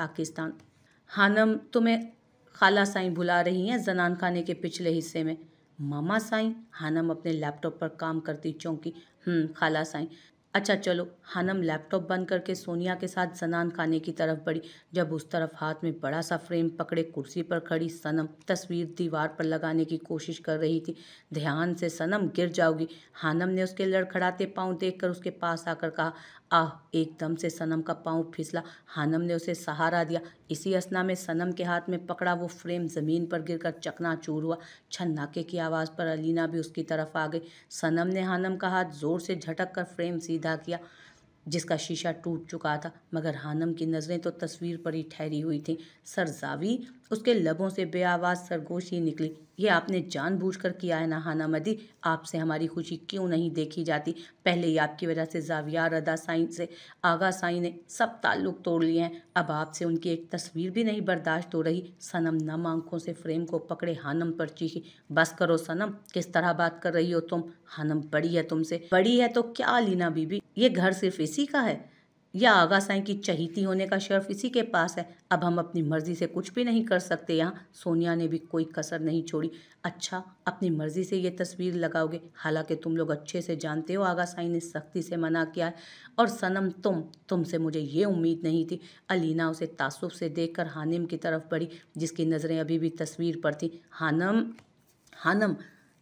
पाकिस्तान हानम तुम्हें खाला साईं बुला रही हैं जनान खाने के पिछले हिस्से में मामा साईं हानम अपने लैपटॉप पर काम करती चौंकी हम्म खाला साईं अच्छा चलो हानम लैपटॉप बंद करके सोनिया के साथ जनान खाने की तरफ बढ़ी जब उस तरफ हाथ में बड़ा सा फ्रेम पकड़े कुर्सी पर खड़ी सनम तस्वीर दीवार पर लगाने की कोशिश कर रही थी ध्यान से सनम गिर जाओगी हानम ने उसके लड़खड़ाते पांव देखकर उसके पास आकर कहा आह एकदम से सनम का पाँव फिसला हानम ने उसे सहारा दिया इसी असना में सनम के हाथ में पकड़ा वो फ्रेम ज़मीन पर गिरकर चकनाचूर हुआ छन्नाके की आवाज़ पर अलीना भी उसकी तरफ आ गई सनम ने हानम का हाथ ज़ोर से झटक कर फ्रेम सीधा किया जिसका शीशा टूट चुका था मगर हानम की नज़रें तो तस्वीर पर ही ठहरी हुई थी सरजावी उसके लबों से बेआवाज़ सरगोशी निकली ये आपने जानबूझकर किया है ना हाना मदी आपसे हमारी खुशी क्यों नहीं देखी जाती पहले ही आपकी वजह से जाविया रदा साइन से आगा साई ने सब ताल्लुक तोड़ लिए हैं अब आपसे उनकी एक तस्वीर भी नहीं बर्दाश्त हो रही सनम नम आंखों से फ्रेम को पकड़े हानम पर चीखी बस करो सनम किस तरह बात कर रही हो तुम हानम बड़ी है तुमसे बड़ी है तो क्या लीना बीबी ये घर सिर्फ इसी का है या आगा साई की चहीती होने का शर्फ इसी के पास है अब हम अपनी मर्ज़ी से कुछ भी नहीं कर सकते यहाँ सोनिया ने भी कोई कसर नहीं छोड़ी अच्छा अपनी मर्ज़ी से ये तस्वीर लगाओगे हालांकि तुम लोग अच्छे से जानते हो आगा साई ने सख्ती से मना किया है और सनम तुम तुमसे मुझे ये उम्मीद नहीं थी अलीना उसे तासुब से कर हानिम की तरफ बढ़ी जिसकी नज़रें अभी भी तस्वीर पर थी हानम हानम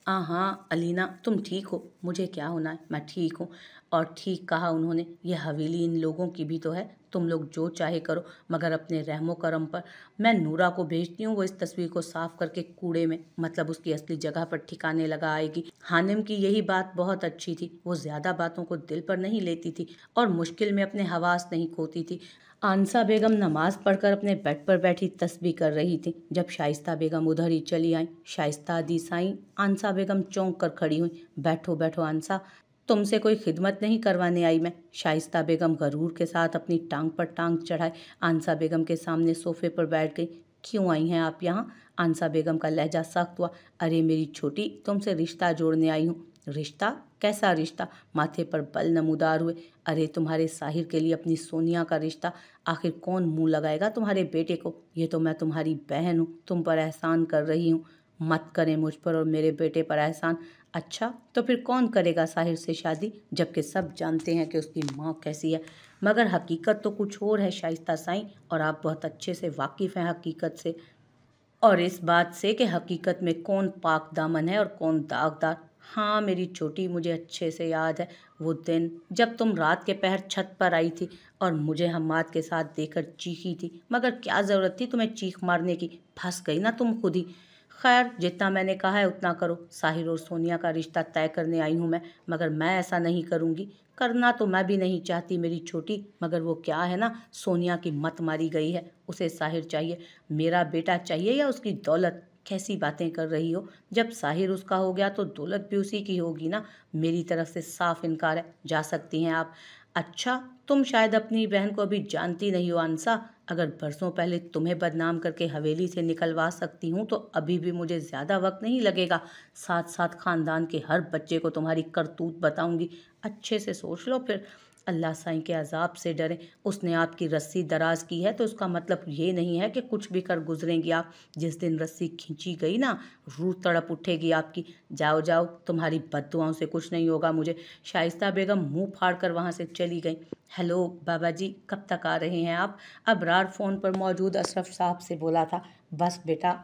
हाँ हाँ अलीना तुम ठीक हो मुझे क्या होना है मैं ठीक हूँ और ठीक कहा उन्होंने यह हवेली इन लोगों की भी तो है तुम लोग जो चाहे करो मगर अपने रहमो करम पर मैं नूरा को भेजती हूँ वो इस तस्वीर को साफ करके कूड़े में मतलब उसकी असली जगह पर ठिकाने लगा आएगी हानिम की यही बात बहुत अच्छी थी वो ज़्यादा बातों को दिल पर नहीं लेती थी और मुश्किल में अपने हवास नहीं खोती थी आंसा बेगम नमाज पढ़कर अपने बेड पर बैठी तस्बी कर रही थी जब शाइस्ता बेगम उधर ही चली आई शाइस्ता आदि साई आंसा बेगम चौंक कर खड़ी हुई बैठो बैठो आंसा तुमसे कोई खिदमत नहीं करवाने आई मैं शाइस्ता बेगम गरूर के साथ अपनी टांग पर टांग चढ़ाए आंसा बेगम के सामने सोफे पर बैठ गई क्यों आई हैं आप यहाँ आंसा बेगम का लहजा सख्त हुआ अरे मेरी छोटी तुमसे रिश्ता जोड़ने आई हूँ रिश्ता कैसा रिश्ता माथे पर बल नमूदार हुए अरे तुम्हारे साहिर के लिए अपनी सोनिया का रिश्ता आखिर कौन मुंह लगाएगा तुम्हारे बेटे को ये तो मैं तुम्हारी बहन हूँ तुम पर एहसान कर रही हूँ मत करें मुझ पर और मेरे बेटे पर एहसान अच्छा तो फिर कौन करेगा साहिर से शादी जबकि सब जानते हैं कि उसकी माँ कैसी है मगर हकीकत तो कुछ और है शाइस्ता साई और आप बहुत अच्छे से वाकिफ़ हैं हकीकत से और इस बात से कि हकीकत में कौन पाक दामन है और कौन दागदार हाँ मेरी छोटी मुझे अच्छे से याद है वो दिन जब तुम रात के पहर छत पर आई थी और मुझे हमाद के साथ देखकर चीखी थी मगर क्या ज़रूरत थी तुम्हें चीख मारने की फंस गई ना तुम खुद ही खैर जितना मैंने कहा है उतना करो साहिर और सोनिया का रिश्ता तय करने आई हूँ मैं मगर मैं ऐसा नहीं करूँगी करना तो मैं भी नहीं चाहती मेरी छोटी मगर वो क्या है ना सोनिया की मत मारी गई है उसे साहिर चाहिए मेरा बेटा चाहिए या उसकी दौलत कैसी बातें कर रही हो जब साहिर उसका हो गया तो दौलत भी उसी की होगी ना मेरी तरफ से साफ इनकार है जा सकती हैं आप अच्छा तुम शायद अपनी बहन को अभी जानती नहीं हो आंसा अगर बरसों पहले तुम्हें बदनाम करके हवेली से निकलवा सकती हूँ तो अभी भी मुझे ज़्यादा वक्त नहीं लगेगा साथ साथ ख़ानदान के हर बच्चे को तुम्हारी करतूत बताऊँगी अच्छे से सोच लो फिर अल्लाह साईं के अजाब से डरें उसने आपकी रस्सी दराज की है तो उसका मतलब ये नहीं है कि कुछ भी कर गुजरेंगी आप जिस दिन रस्सी खींची गई ना रू तड़प उठेगी आपकी जाओ जाओ तुम्हारी बदुआओं से कुछ नहीं होगा मुझे शाइस्ता बेगम मुंह फाड़ कर वहाँ से चली गई हेलो बाबा जी कब तक आ रहे हैं आप अब फ़ोन पर मौजूद अशरफ साहब से बोला था बस बेटा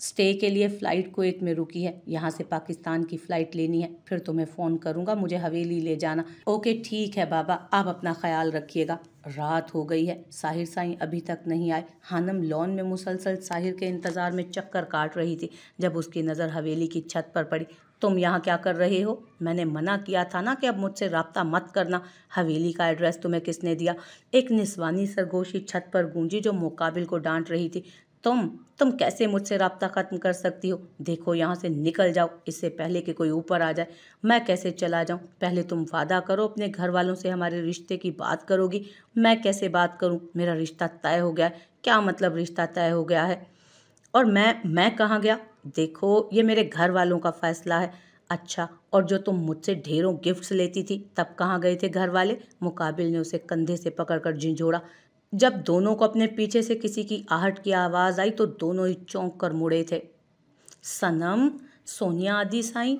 स्टे के लिए फ़्लाइट कोयत में रुकी है यहाँ से पाकिस्तान की फ़्लाइट लेनी है फिर तुम्हें तो फ़ोन करूँगा मुझे हवेली ले जाना ओके ठीक है बाबा आप अपना ख्याल रखिएगा रात हो गई है साहिर साईं अभी तक नहीं आए हानम लॉन में मुसलसल साहिर के इंतज़ार में चक्कर काट रही थी जब उसकी नज़र हवेली की छत पर पड़ी तुम यहाँ क्या कर रहे हो मैंने मना किया था ना कि अब मुझसे रबता मत करना हवेली का एड्रेस तुम्हें किसने दिया एक निस्वानी सरगोशी छत पर गूंजी जो मुकाबिल को डांट रही थी तुम तुम कैसे मुझसे रबता ख़त्म कर सकती हो देखो यहाँ से निकल जाओ इससे पहले कि कोई ऊपर आ जाए मैं कैसे चला जाऊँ पहले तुम वादा करो अपने घर वालों से हमारे रिश्ते की बात करोगी मैं कैसे बात करूँ मेरा रिश्ता तय हो गया है क्या मतलब रिश्ता तय हो गया है और मैं मैं कहाँ गया देखो ये मेरे घर वालों का फ़ैसला है अच्छा और जो तुम मुझसे ढेरों गिफ्ट्स लेती थी तब कहाँ गए थे घर वाले मुकाबिल ने उसे कंधे से पकड़कर झिझोड़ा जब दोनों को अपने पीछे से किसी की आहट की आवाज़ आई तो दोनों ही चौंक कर मुड़े थे सनम सोनिया आदि साई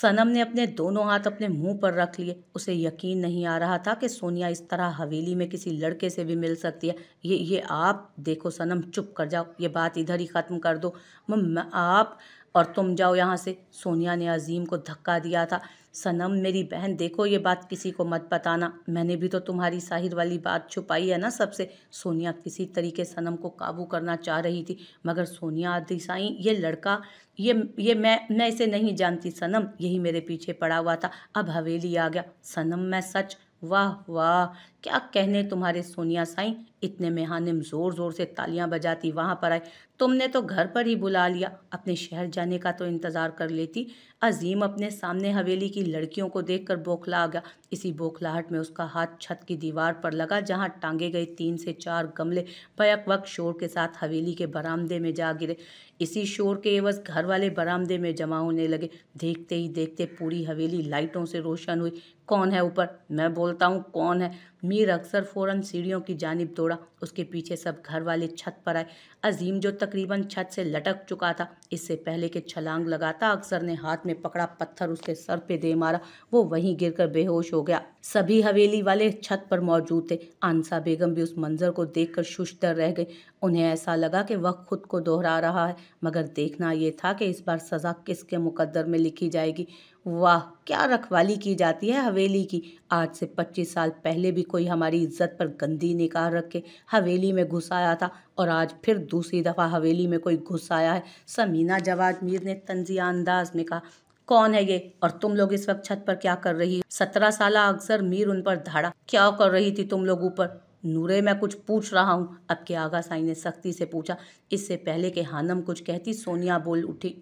सनम ने अपने दोनों हाथ अपने मुंह पर रख लिए उसे यकीन नहीं आ रहा था कि सोनिया इस तरह हवेली में किसी लड़के से भी मिल सकती है ये ये आप देखो सनम चुप कर जाओ ये बात इधर ही ख़त्म कर दो मैं आप और तुम जाओ यहाँ से सोनिया ने अजीम को धक्का दिया था सनम मेरी बहन देखो ये बात किसी को मत बताना मैंने भी तो तुम्हारी साहिर वाली बात छुपाई है ना सबसे सोनिया किसी तरीके सनम को काबू करना चाह रही थी मगर सोनिया आदिसाई ये लड़का ये ये मैं मैं इसे नहीं जानती सनम यही मेरे पीछे पड़ा हुआ था अब हवेली आ गया सनम मैं सच वाह वाह क्या कहने तुम्हारे सोनिया साई इतने में हानिम ज़ोर ज़ोर से तालियां बजाती वहाँ पर आई तुमने तो घर पर ही बुला लिया अपने शहर जाने का तो इंतज़ार कर लेती अजीम अपने सामने हवेली की लड़कियों को देखकर बौखला आ गया इसी बौखलाहट में उसका हाथ छत की दीवार पर लगा जहाँ टांगे गए तीन से चार गमले भयक वक्त शोर के साथ हवेली के बरामदे में जा गिरे इसी शोर के एवज घर वाले बरामदे में जमा होने लगे देखते ही देखते पूरी हवेली लाइटों से रोशन हुई कौन है ऊपर मैं बोलता हूँ कौन है मीर अक्सर फ़ौरन सीढ़ियों की जानब दौड़ा उसके पीछे सब घर वाले छत पर आए अजीम जो तकरीबन छत से लटक चुका था इससे पहले के छलांग लगाता अक्सर ने हाथ में पकड़ा पत्थर उसके सर पे दे मारा वो वहीं गिरकर बेहोश हो गया सभी हवेली वाले छत पर मौजूद थे आंसा बेगम भी उस मंजर को कर शुशतर रह गई उन्हें ऐसा लगा कि वह खुद को दोहरा रहा है मगर देखना यह था कि इस बार सज़ा किसके मुकदर में लिखी जाएगी वाह क्या रखवाली की जाती है हवेली की आज से पच्चीस साल पहले भी कोई हमारी इज्जत पर गंदी निकाह रख के हवेली में घुस आया था और आज फिर दूसरी दफ़ा हवेली में कोई घुस आया है समीना जवाज मीर ने तंजिया अंदाज में कहा कौन है ये और तुम लोग इस वक्त छत पर क्या कर रही हो सत्रह साल अक्सर मीर उन पर धाड़ा क्या कर रही थी तुम लोग ऊपर नूरे मैं कुछ पूछ रहा हूँ अब के आगा साई ने सख्ती से पूछा इससे पहले के हानम कुछ कहती सोनिया बोल उठी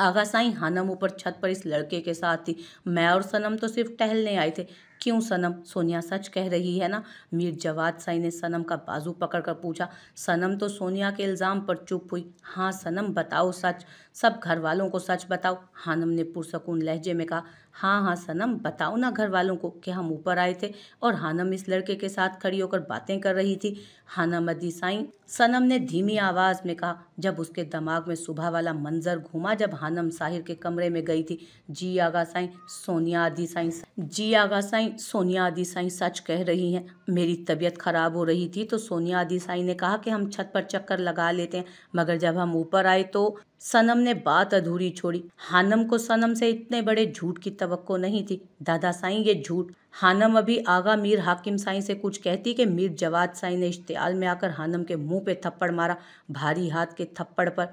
साई हानम ऊपर छत पर इस लड़के के साथ थी मैं और सनम तो सिर्फ टहलने आए थे क्यों सनम सोनिया सच कह रही है ना मीर जवाद साई ने सनम का बाजू पकड़कर पूछा सनम तो सोनिया के इल्ज़ाम पर चुप हुई हाँ सनम बताओ सच सब घर वालों को सच बताओ हानम ने पुरसकून लहजे में कहा हाँ हाँ सनम बताओ ना घर वालों को कि हम ऊपर आए थे और हानम इस लड़के के साथ खड़ी होकर बातें कर रही थी हानम साई सनम ने धीमी आवाज़ में कहा जब उसके दिमाग में सुबह वाला मंजर घूमा जब हानम साहिर के कमरे में गई थी जी आगा साई सोनिया आदि साई जी आगा साई सोनिया आदि साई सच कह रही हैं मेरी तबीयत ख़राब हो रही थी तो सोनिया आदि साई ने कहा कि हम छत पर चक्कर लगा लेते हैं मगर जब हम ऊपर आए तो सनम ने बात अधूरी छोड़ी हानम को सनम से इतने बड़े झूठ की तवक्को नहीं थी दादा साईं ये झूठ हानम अभी आगा मीर हाकिम साईं से कुछ कहती कि मीर जवाद साईं ने इश्तियाल में आकर हानम के मुंह पे थप्पड़ मारा भारी हाथ के थप्पड़ पर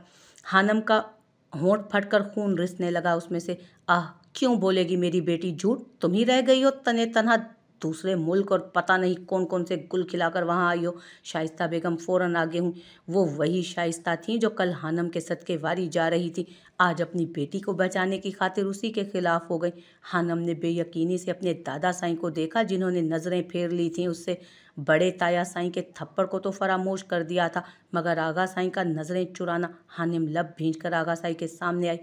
हानम का होंठ फटकर खून रिसने लगा उसमें से आह क्यों बोलेगी मेरी बेटी झूठ तुम ही रह गई हो तने तनहा दूसरे मुल्क और पता नहीं कौन कौन से गुल खिलाकर वहाँ आई हो शाइस्ता बेगम फ़ौरन आगे हूँ वो वही शाइस्ता थी जो कल हानम के सदके वारी जा रही थी आज अपनी बेटी को बचाने की खातिर उसी के खिलाफ हो गई हानम ने बेयकीनी से अपने दादा साईं को देखा जिन्होंने नज़रें फेर ली थीं उससे बड़े ताया साईं के थप्पड़ को तो फरामोश कर दिया था मगर आगा साईं का नज़रें चुराना हानिम लब भींच कर आगा साई के सामने आई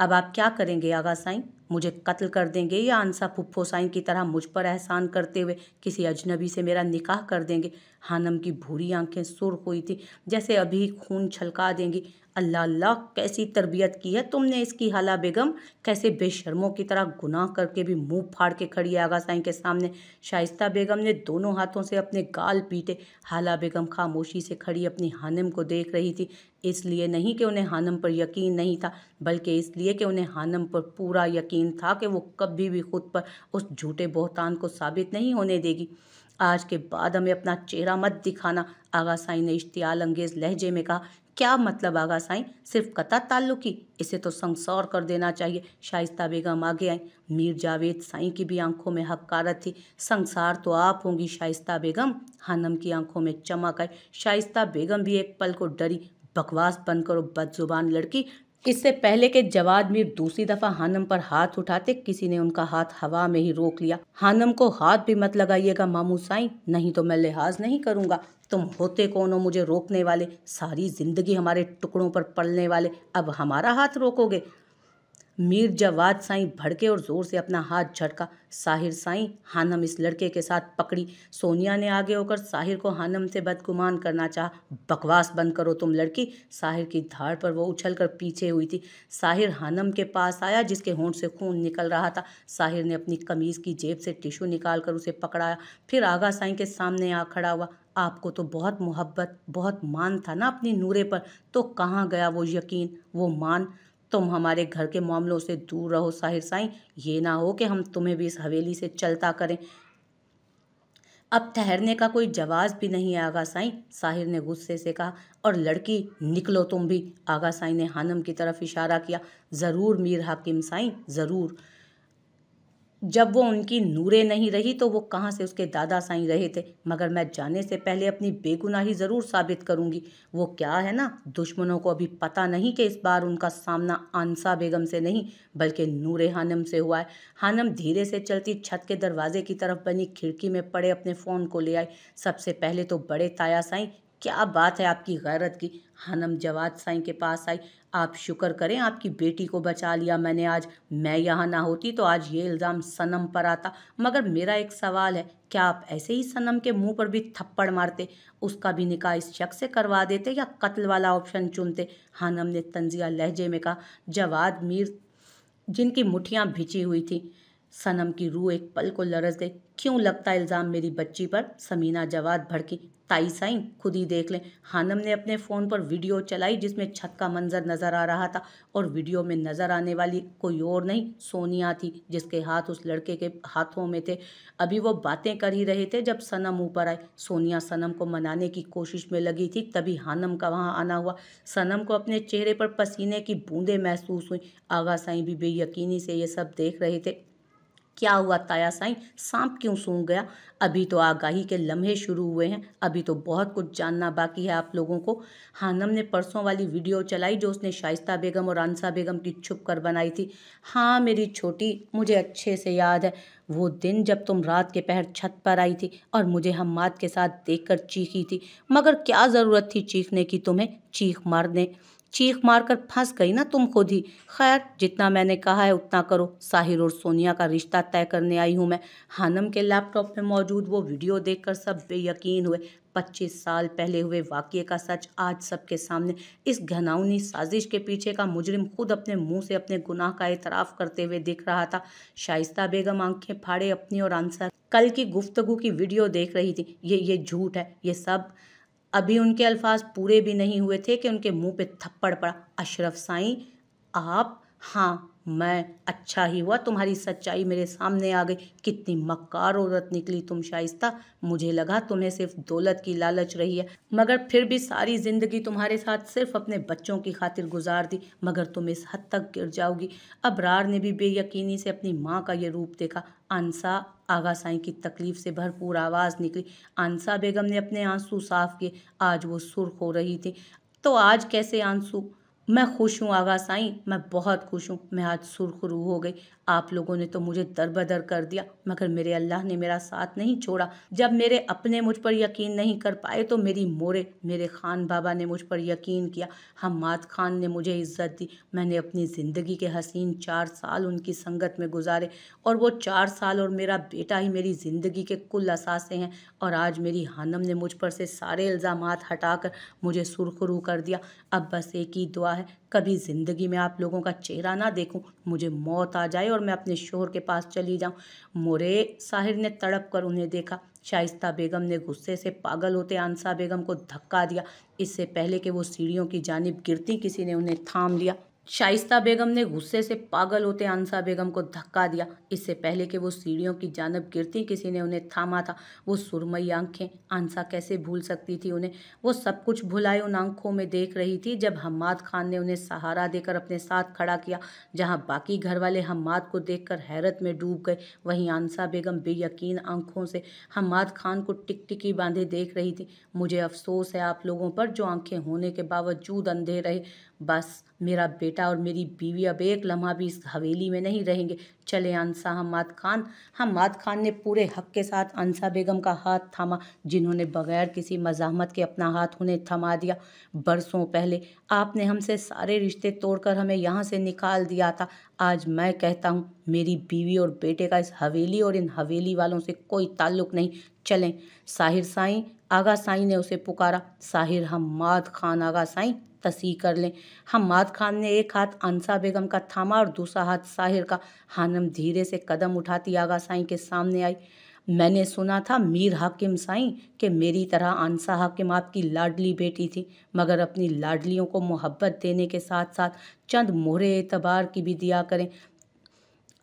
अब आप क्या करेंगे आगा साई मुझे कत्ल कर देंगे या फुफ्फो फुफ्फोसाइन की तरह मुझ पर एहसान करते हुए किसी अजनबी से मेरा निकाह कर देंगे हानम की भूरी आंखें सुर हुई थी जैसे अभी खून छलका देंगी अल्लाह अल्लाह कैसी तरबियत की है तुमने इसकी हला बेगम कैसे बेशर्मों की तरह गुनाह करके भी मुंह फाड़ के खड़ी आगा साई के सामने शाइस्ता बेगम ने दोनों हाथों से अपने गाल पीटे हाला बेगम खामोशी से खड़ी अपनी हानिम को देख रही थी इसलिए नहीं कि उन्हें हानम पर यकीन नहीं था बल्कि इसलिए कि उन्हें हानम पर पूरा यकीन यकीन था कि वो कभी भी खुद पर उस झूठे बहतान को साबित नहीं होने देगी आज के बाद हमें अपना चेहरा मत दिखाना आगा साई ने इश्तियाल अंगेज लहजे में कहा क्या मतलब आगा साई सिर्फ कता ताल्लुक ही इसे तो संसौर कर देना चाहिए शाइस्ता बेगम आगे आई मीर जावेद साई की भी आंखों में हकारत थी संसार तो आप होंगी शाइस्ता बेगम हनम की आंखों में चमक आई शाइस्ता बेगम भी एक पल को डरी बकवास बनकर बदजुबान लड़की इससे पहले के जवाद मीर दूसरी दफा हानम पर हाथ उठाते किसी ने उनका हाथ हवा में ही रोक लिया हानम को हाथ भी मत लगाइएगा मामू साई नहीं तो मैं लिहाज नहीं करूँगा तुम होते कौन हो मुझे रोकने वाले सारी जिंदगी हमारे टुकड़ों पर पलने वाले अब हमारा हाथ रोकोगे मीर जवाद साई भड़के और ज़ोर से अपना हाथ झटका साहिर साई हानम इस लड़के के साथ पकड़ी सोनिया ने आगे होकर साहिर को हानम से बदगुमान करना चाह बकवास बंद करो तुम लड़की साहिर की धार पर वो उछल कर पीछे हुई थी साहिर हानम के पास आया जिसके होंठ से खून निकल रहा था साहिर ने अपनी कमीज़ की जेब से टिशू निकाल कर उसे पकड़ाया फिर आगा साई के सामने आ खड़ा हुआ आपको तो बहुत मोहब्बत बहुत मान था ना अपनी नूरे पर तो कहाँ गया वो यकीन वो मान तुम हमारे घर के मामलों से दूर रहो साहिर साईं ये ना हो कि हम तुम्हें भी इस हवेली से चलता करें अब ठहरने का कोई जवाब भी नहीं है आगा साईं साहिर ने गुस्से से कहा और लड़की निकलो तुम भी आगा साईं ने हानम की तरफ इशारा किया ज़रूर मीर हाकिम साईं ज़रूर जब वो उनकी नूरे नहीं रही तो वो कहाँ से उसके दादा साईं रहे थे मगर मैं जाने से पहले अपनी बेगुनाही ज़रूर साबित करूँगी वो क्या है ना दुश्मनों को अभी पता नहीं कि इस बार उनका सामना आंसा बेगम से नहीं बल्कि नूरे हानम से हुआ है हानम धीरे से चलती छत के दरवाजे की तरफ बनी खिड़की में पड़े अपने फ़ोन को ले आई सबसे पहले तो बड़े ताया साई क्या बात है आपकी गैरत की हनम जवाद साई के पास आई आप शुक्र करें आपकी बेटी को बचा लिया मैंने आज मैं यहाँ ना होती तो आज ये इल्ज़ाम सनम पर आता मगर मेरा एक सवाल है क्या आप ऐसे ही सनम के मुंह पर भी थप्पड़ मारते उसका भी निकाह इस शख्स से करवा देते या कत्ल वाला ऑप्शन चुनते हानम ने तंजिया लहजे में कहा जवाद मीर जिनकी मुठियाँ भिची हुई थी सनम की रूह एक पल को लरस गई क्यों लगता इल्ज़ाम मेरी बच्ची पर समीना जवाद भड़की ताई साइन खुद ही देख लें हानम ने अपने फ़ोन पर वीडियो चलाई जिसमें छत का मंजर नज़र आ रहा था और वीडियो में नज़र आने वाली कोई और नहीं सोनिया थी जिसके हाथ उस लड़के के हाथों में थे अभी वो बातें कर ही रहे थे जब सनम ऊपर आए सोनिया सनम को मनाने की कोशिश में लगी थी तभी हानम का वहाँ आना हुआ सनम को अपने चेहरे पर पसीने की बूंदें महसूस हुई आगा साई भी बेयकीनी से ये सब देख रहे थे क्या हुआ ताया साई सांप क्यों सूंघ गया अभी तो आगाही के लम्हे शुरू हुए हैं अभी तो बहुत कुछ जानना बाकी है आप लोगों को हानम ने परसों वाली वीडियो चलाई जो उसने शाइस्ता बेगम और आंसा बेगम की छुप कर बनाई थी हाँ मेरी छोटी मुझे अच्छे से याद है वो दिन जब तुम रात के पहर छत पर आई थी और मुझे हम के साथ देख चीखी थी मगर क्या ज़रूरत थी चीखने की तुम्हें चीख मारने चीख मारकर फंस गई ना तुम खुद ही खैर जितना मैंने कहा है उतना करो साहिर और सोनिया का रिश्ता तय करने आई हूँ मैं हानम के लैपटॉप में मौजूद वो वीडियो देखकर सब बेयकीन हुए पच्चीस साल पहले हुए वाक्य का सच आज सबके सामने इस घनाउनी साजिश के पीछे का मुजरिम खुद अपने मुंह से अपने गुनाह का एतराफ़ करते हुए दिख रहा था शाइस्ता बेगम आंखें फाड़े अपनी और आंसर कल की गुफ्तगु की वीडियो देख रही थी ये ये झूठ है ये सब अभी उनके अल्फाज पूरे भी नहीं हुए थे कि उनके मुंह पे थप्पड़ पड़ा अशरफ साईं आप हाँ मैं अच्छा ही हुआ तुम्हारी सच्चाई मेरे सामने आ गई कितनी मक्कार औरत निकली तुम शाइस्ता मुझे लगा तुम्हें सिर्फ दौलत की लालच रही है मगर फिर भी सारी ज़िंदगी तुम्हारे साथ सिर्फ अपने बच्चों की खातिर गुजार दी मगर तुम इस हद तक गिर जाओगी अबरार ने भी बेयकीनी से अपनी माँ का ये रूप देखा अनसा आगासाई की तकलीफ़ से भरपूर आवाज़ निकली अनसा बेगम ने अपने आंसू साफ किए आज वो सुर्ख हो रही थी तो आज कैसे आंसू मैं खुश हूँ आगासाई मैं बहुत खुश हूँ मैं आज सुर्ख रू हो गई आप लोगों ने तो मुझे दरबदर कर दिया मगर मेरे अल्लाह ने मेरा साथ नहीं छोड़ा जब मेरे अपने मुझ पर यकीन नहीं कर पाए तो मेरी मोरे मेरे खान बाबा ने मुझ पर यकीन किया हमाद खान ने मुझे इज़्ज़त दी मैंने अपनी ज़िंदगी के हसीन चार साल उनकी संगत में गुजारे और वो चार साल और मेरा बेटा ही मेरी ज़िंदगी के कुल असासे हैं और आज मेरी हानम ने मुझ पर से सारे इल्ज़ाम हटाकर मुझे सुरखरू कर दिया अब बस एक ही दुआ है कभी ज़िंदगी में आप लोगों का चेहरा ना देखूँ मुझे मौत आ जाए और और मैं अपने शोहर के पास चली जाऊँ मोरे साहिर ने तड़प कर उन्हें देखा शाइस्ता बेगम ने गुस्से से पागल होते आंसा बेगम को धक्का दिया इससे पहले कि वो सीढ़ियों की जानब गिरती किसी ने उन्हें थाम लिया शाइस्ता बेगम ने गुस्से से पागल होते अंसा बेगम को धक्का दिया इससे पहले कि वो सीढ़ियों की जानब गिरती किसी ने उन्हें थामा था वो सुरमई आंखें अंसा कैसे भूल सकती थी उन्हें वो सब कुछ भुलाए उन आंखों में देख रही थी जब हम्माद खान ने उन्हें सहारा देकर अपने साथ खड़ा किया जहाँ बाकी घर वाले हम्माद को देख हैरत में डूब गए वहीं आंसा बेगम बेयकीन आंखों से हम्माद खान को टिक टिकी बांधे देख रही थी मुझे अफसोस है आप लोगों पर जो आंखें होने के बावजूद अंधे रहे बस मेरा बेटा बेटा और मेरी बीवी अब एक लम्हा भी इस हवेली में नहीं रहेंगे चले अंसा हमाद खान हमाद खान ने पूरे हक के साथ अंसा बेगम का हाथ थामा जिन्होंने बगैर किसी मजामत के अपना हाथ उन्हें थमा दिया बरसों पहले आपने हमसे सारे रिश्ते तोड़कर हमें यहाँ से निकाल दिया था आज मैं कहता हूँ मेरी बीवी और बेटे का इस हवेली और इन हवेली वालों से कोई ताल्लुक नहीं चलें साहिर साईं आगा साईं ने उसे पुकारा साहिर हम्माद खान आगा साईं तसी कर लें हम्माद खान ने एक हाथ अनसा बेगम का थामा और दूसरा हाथ साहिर का हानम धीरे से कदम उठाती आगा साईं के सामने आई मैंने सुना था मीर हाकिम साईं कि मेरी तरह आंसा हाकिम आपकी लाडली बेटी थी मगर अपनी लाडलियों को मोहब्बत देने के साथ साथ चंद मोहरे एतबार की भी दिया करें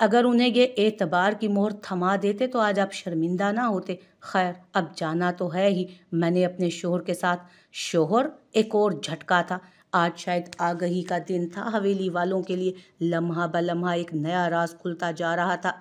अगर उन्हें ये एतबार की मोहर थमा देते तो आज आप शर्मिंदा ना होते खैर अब जाना तो है ही मैंने अपने शोहर के साथ शोहर एक और झटका था आज शायद आगही का दिन था हवेली वालों के लिए लम्हा ब लम्हा एक नया राज खुलता जा रहा था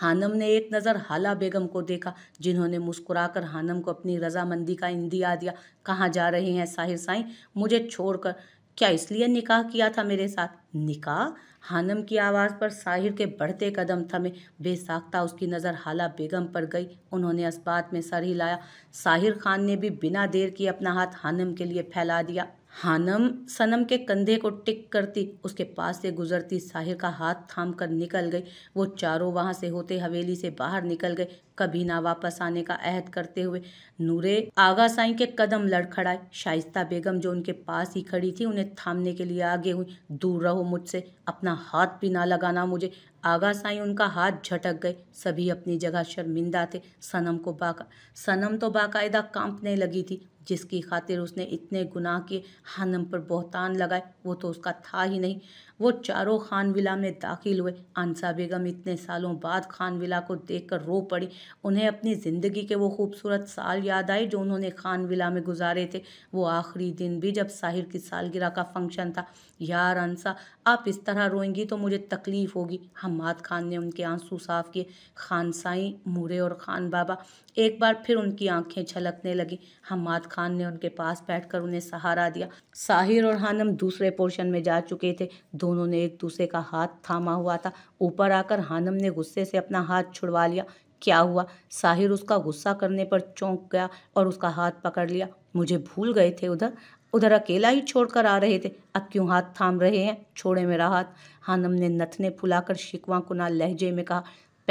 हानम ने एक नज़र हाला बेगम को देखा जिन्होंने मुस्कुराकर हानम को अपनी रजामंदी का इंदिया दिया कहाँ जा रहे हैं साहिर साईं मुझे छोड़कर क्या इसलिए निकाह किया था मेरे साथ निकाह हानम की आवाज़ पर साहिर के बढ़ते कदम थमे बेसाख्ता उसकी नज़र हाला बेगम पर गई उन्होंने इस बात में सर हिलाया साहिर खान ने भी बिना देर किए अपना हाथ हानम के लिए फैला दिया हानम सनम के कंधे को टिक करती उसके पास से गुजरती साहिर का हाथ थाम कर निकल गई वो चारों वहाँ से होते हवेली से बाहर निकल गए कभी ना वापस आने का अहद करते हुए नूरे आगा साई के कदम लड़खड़ाए शाइस्ता बेगम जो उनके पास ही खड़ी थी उन्हें थामने के लिए आगे हुई दूर रहो मुझसे अपना हाथ भी ना लगाना मुझे आगा साई उनका हाथ झटक गए सभी अपनी जगह शर्मिंदा थे सनम को बाका सनम तो बाकायदा कांपने लगी थी जिसकी खातिर उसने इतने गुनाह के हनम पर बहतान लगाए वो तो उसका था ही नहीं वो चारों खानविला में दाखिल हुए अंसा बेगम इतने सालों बाद खानविला को देखकर रो पड़ी उन्हें अपनी ज़िंदगी के वो खूबसूरत साल याद आए जो उन्होंने खानविला में गुजारे थे वो आखिरी दिन भी जब साहिर की सालगिरह का फंक्शन था यार अंसा आप इस तरह रोएंगी तो मुझे तकलीफ़ होगी हमाद खान ने उनके आंसू साफ किए खान साई मूरे और खान बाबा एक बार फिर उनकी आंखें छलकने लगी हमाद खान ने उनके पास बैठकर उन्हें सहारा दिया साहिर और हानम दूसरे पोर्शन में जा चुके थे दोनों दोनों ने एक दूसरे का हाथ थामा हुआ था ऊपर आकर हानम ने गुस्से से अपना हाथ छुड़वा लिया क्या हुआ साहिर उसका गुस्सा करने पर चौंक गया और उसका हाथ पकड़ लिया मुझे भूल गए थे उधर उधर अकेला ही छोड़कर आ रहे थे अब क्यों हाथ थाम रहे हैं छोड़े मेरा हाथ हानम ने नथने फुलाकर शिकवा कुना लहजे में कहा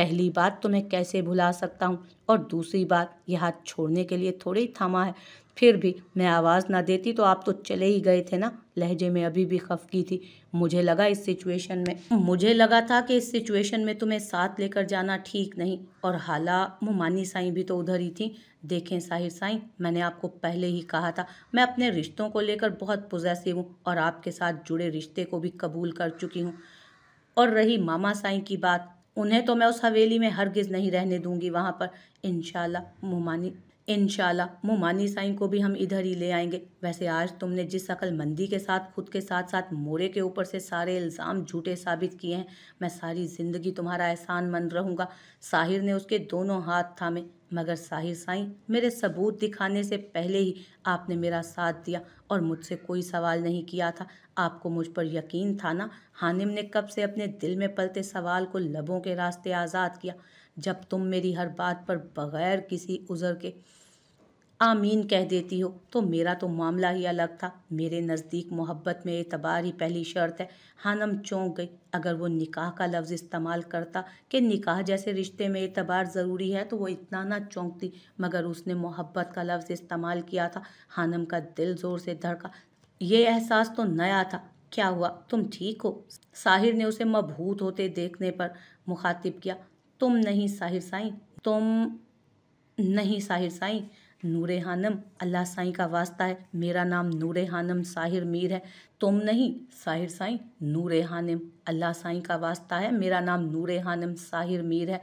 पहली बात तो मैं कैसे भुला सकता हूँ और दूसरी बात यह हाथ छोड़ने के लिए थोड़े ही थामा है फिर भी मैं आवाज़ ना देती तो आप तो चले ही गए थे ना लहजे में अभी भी खफकी थी मुझे लगा इस सिचुएशन में मुझे लगा था कि इस सिचुएशन में तुम्हें साथ लेकर जाना ठीक नहीं और हाला मुमानी साईं भी तो उधर ही थी देखें साहिर साईं मैंने आपको पहले ही कहा था मैं अपने रिश्तों को लेकर बहुत पोजेसिव हूँ और आपके साथ जुड़े रिश्ते को भी कबूल कर चुकी हूँ और रही मामा साईं की बात उन्हें तो मैं उस हवेली में हरगिज़ नहीं रहने दूंगी वहाँ पर इन मुमानी इन मोमानी साईं को भी हम इधर ही ले आएंगे वैसे आज तुमने जिस अकलमंदी के साथ खुद के साथ साथ मोरे के ऊपर से सारे इल्ज़ाम झूठे साबित किए हैं मैं सारी ज़िंदगी तुम्हारा एहसान मंद रहूँगा साहिर ने उसके दोनों हाथ थामे मगर साहिर साईं मेरे सबूत दिखाने से पहले ही आपने मेरा साथ दिया और मुझसे कोई सवाल नहीं किया था आपको मुझ पर यकीन था ना हानिम ने कब से अपने दिल में पलते सवाल को लबों के रास्ते आज़ाद किया जब तुम मेरी हर बात पर बगैर किसी उज़र के आमीन कह देती हो तो मेरा तो मामला ही अलग था मेरे नज़दीक मोहब्बत में एतबार ही पहली शर्त है हानम चौंक गई अगर वो निकाह का लफ्ज़ इस्तेमाल करता कि निकाह जैसे रिश्ते में एतबार ज़रूरी है तो वो इतना ना चौंकती मगर उसने मोहब्बत का लफ्ज़ इस्तेमाल किया था हानम का दिल ज़ोर से धड़का ये एहसास तो नया था क्या हुआ तुम ठीक हो साहिर ने उसे मबहूत होते देखने पर मुखातिब किया तुम नहीं साहिर साई तुम नहीं साहिर साई नूरे हानम अल्लाह साई का वास्ता है मेरा नाम नूरे हानम साहिर मीर है तुम नहीं साहिर साई नूरे हानम अल्लाह साई का वास्ता है मेरा नाम नूरे हानम साहिर मीर है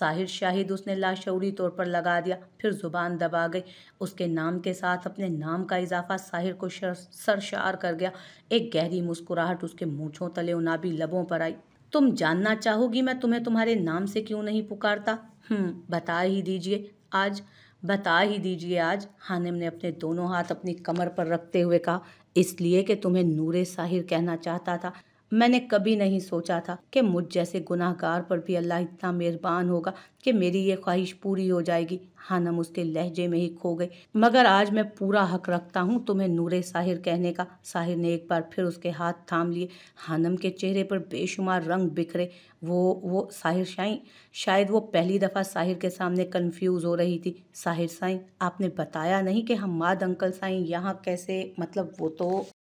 साहिर शाहिद उसने लाशौरी तौर पर लगा दिया फिर ज़ुबान दबा गई उसके नाम के साथ अपने नाम का इजाफा साहिर को सरशार कर गया एक गहरी मुस्कुराहट उसके मूँछों तले उनाबी लबों पर आई तुम जानना चाहोगी मैं तुम्हें तुम्हारे नाम से क्यों नहीं पुकारता हम्म बता ही दीजिए आज बता ही दीजिए आज हानिम ने अपने दोनों हाथ अपनी कमर पर रखते हुए कहा इसलिए कि तुम्हें नूरे साहिर कहना चाहता था मैंने कभी नहीं सोचा था कि मुझ जैसे गुनाहगार पर भी अल्लाह इतना मेहरबान होगा कि मेरी ये ख्वाहिश पूरी हो जाएगी हानम उसके लहजे में ही खो गई मगर आज मैं पूरा हक रखता हूँ तुम्हें नूरे साहिर कहने का साहिर ने एक बार फिर उसके हाथ थाम लिए हानम के चेहरे पर बेशुमार रंग बिखरे वो वो साहिर शाई शायद वो पहली दफ़ा साहिर के सामने कंफ्यूज हो रही थी साहिर साई आपने बताया नहीं कि हम माद अंकल साई यहाँ कैसे मतलब वो तो